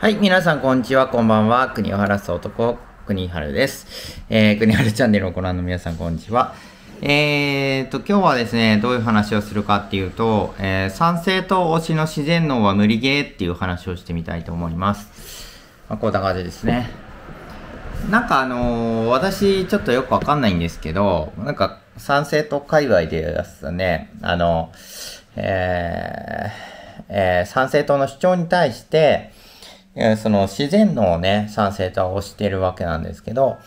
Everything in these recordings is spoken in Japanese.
はい、皆さん、こんにちは。こんばんは。国を晴らす男、国春です。えー、国春チャンネルをご覧の皆さん、こんにちは。えーと、今日はですね、どういう話をするかっていうと、えー、賛成と推しの自然能は無理ゲーっていう話をしてみたいと思います。まあ、こんな感じですね。なんかあのー、私、ちょっとよくわかんないんですけど、なんか、賛成と界隈でやつね、あの、えー、えー、賛成党の主張に対して、えその自然脳ね、酸性と推してるわけなんですけど、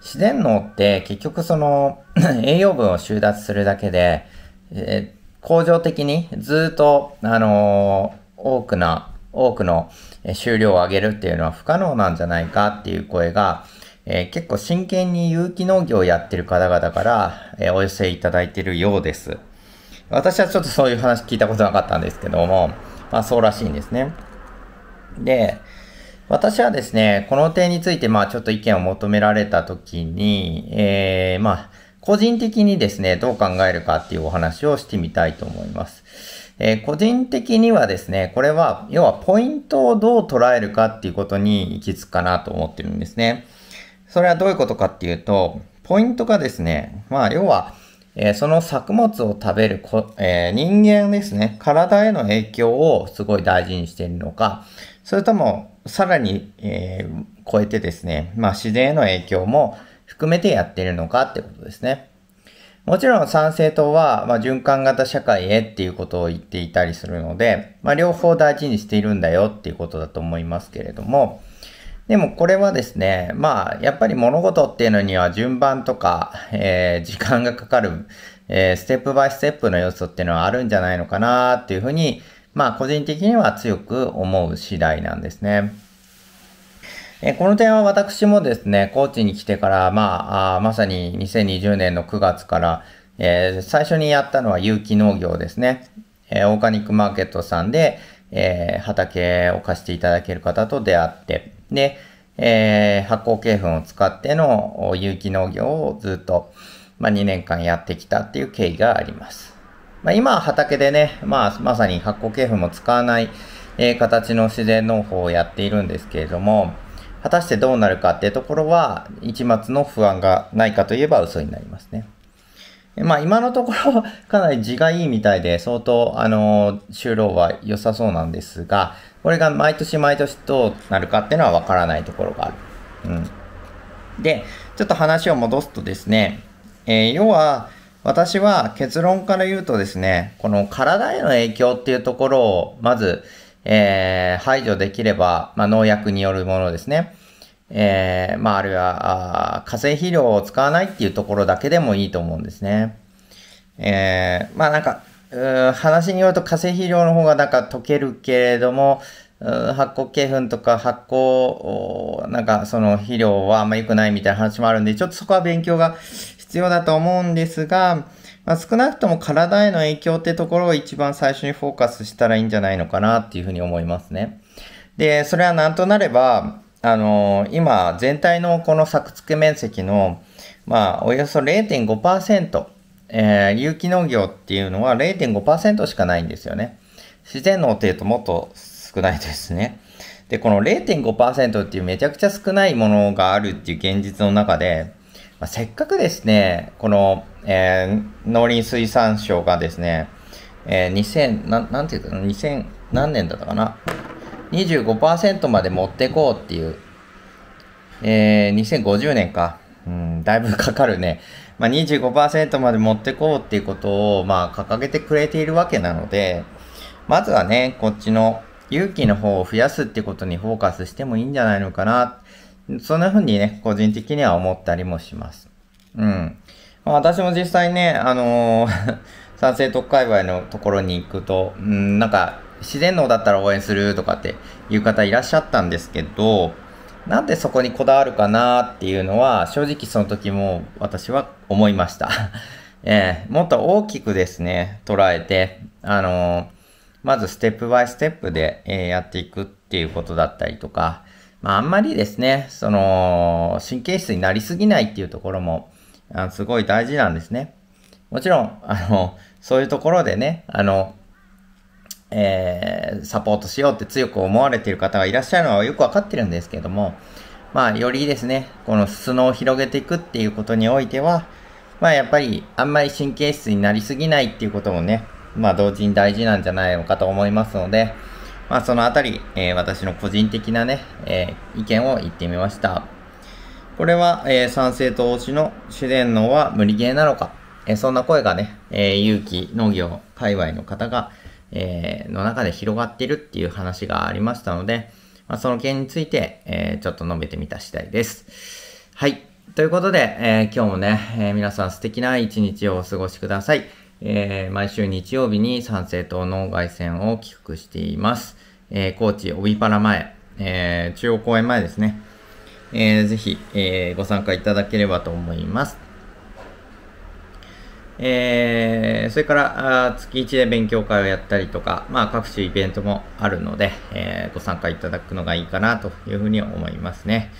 自然脳って結局その 栄養分を収奪するだけで、えー、恒常的にずっと、あのー、多くな、多くの収量を上げるっていうのは不可能なんじゃないかっていう声が、えー、結構真剣に有機農業をやってる方々から、えー、お寄せいただいてるようです。私はちょっとそういう話聞いたことなかったんですけども、まあそうらしいんですね。で、私はですね、この点について、まあちょっと意見を求められたときに、えー、まあ、個人的にですね、どう考えるかっていうお話をしてみたいと思います。えー、個人的にはですね、これは、要はポイントをどう捉えるかっていうことに行き着くかなと思ってるんですね。それはどういうことかっていうと、ポイントがですね、まあ要は、えー、その作物を食べるこ、えー、人間ですね、体への影響をすごい大事にしているのか、それとも、さらに、えー、超えてですね、まあ、自然への影響も含めてやっているのかってことですね。もちろん賛成党は、まあ、循環型社会へっていうことを言っていたりするので、まあ、両方大事にしているんだよっていうことだと思いますけれども、でもこれはですね、まあやっぱり物事っていうのには順番とか、えー、時間がかかる、えー、ステップバイステップの要素っていうのはあるんじゃないのかなっていうふうにまあ個人的には強く思う次第なんですね。えこの点は私もですね、高知に来てから、まあ、あまさに2020年の9月から、えー、最初にやったのは有機農業ですね。えー、オーガニックマーケットさんで、えー、畑を貸していただける方と出会って、で、え発酵鶏粉を使っての有機農業をずっと、まあ、2年間やってきたっていう経緯があります。まあ、今は畑でね、まあ、まさに発酵系譜も使わない、えー、形の自然農法をやっているんですけれども、果たしてどうなるかっていうところは、一末の不安がないかといえば嘘になりますね。まあ今のところ かなり地がいいみたいで相当あの就労は良さそうなんですが、これが毎年毎年どうなるかっていうのはわからないところがある。うん。で、ちょっと話を戻すとですね、えー、要は、私は結論から言うとですね、この体への影響っていうところを、まず、えー、排除できれば、まあ、農薬によるものですね。えー、まあ、あるいは、化成肥料を使わないっていうところだけでもいいと思うんですね。えー、まあなんか、う話によると化成肥料の方がなんか溶けるけれども、発酵系粉とか発酵、なんかその肥料はあんま良くないみたいな話もあるんで、ちょっとそこは勉強が必要だと思うんですが、まあ、少なくとも体への影響ってところを一番最初にフォーカスしたらいいんじゃないのかなっていうふうに思いますね。で、それはなんとなれば、あのー、今全体のこの作付面積の、まあ、およそ0.5%、えー、有機農業っていうのは0.5%しかないんですよね。自然農程ともっと少ないですね。で、この0.5%っていうめちゃくちゃ少ないものがあるっていう現実の中で、まあ、せっかくですね、この、えー、農林水産省がですね、えー、2000な、なんていうか、2000何年だったかな、25%まで持ってこうっていう、えー、2050年か、うん、だいぶかかるね、まあ、25%まで持ってこうっていうことを、まあ、掲げてくれているわけなので、まずはね、こっちの勇気の方を増やすってことにフォーカスしてもいいんじゃないのかな。そんな風にね、個人的には思ったりもします。うん。まあ、私も実際ね、あのー、賛成特界隈のところに行くと、うん、なんか、自然農だったら応援するとかっていう方いらっしゃったんですけど、なんでそこにこだわるかなっていうのは、正直その時も私は思いました。えー、もっと大きくですね、捉えて、あのー、まずステップバイステップで、えー、やっていくっていうことだったりとか、まあ、あんまりですね、その、神経質になりすぎないっていうところも、あすごい大事なんですね。もちろん、あの、そういうところでね、あの、えー、サポートしようって強く思われている方がいらっしゃるのはよくわかってるんですけども、まあ、よりですね、この裾のを広げていくっていうことにおいては、まあ、やっぱり、あんまり神経質になりすぎないっていうこともね、まあ、同時に大事なんじゃないのかと思いますので、まあ、そのあたり、えー、私の個人的なね、えー、意見を言ってみました。これは、えー、賛成党推しの主伝脳は無理ゲーなのか、えー、そんな声がね、えー、有機農業界隈の方が、えー、の中で広がってるっていう話がありましたので、まあ、その件について、えー、ちょっと述べてみた次第です。はい。ということで、えー、今日もね、えー、皆さん素敵な一日をお過ごしください。えー、毎週日曜日に参政党の外線を企画しています。えー、高知帯パラ前、えー、中央公園前ですね。えー、ぜひ、えー、ご参加いただければと思います。えー、それからあ、月1で勉強会をやったりとか、まあ各種イベントもあるので、えー、ご参加いただくのがいいかなというふうに思いますね。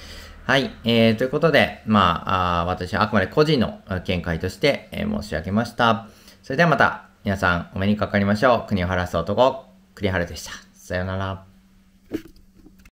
はい。えー、ということで、まあ、あ私はあくまで個人の見解として、えー、申し上げました。それではまた皆さんお目にかかりましょう。国を晴らす男、栗原でした。さよなら。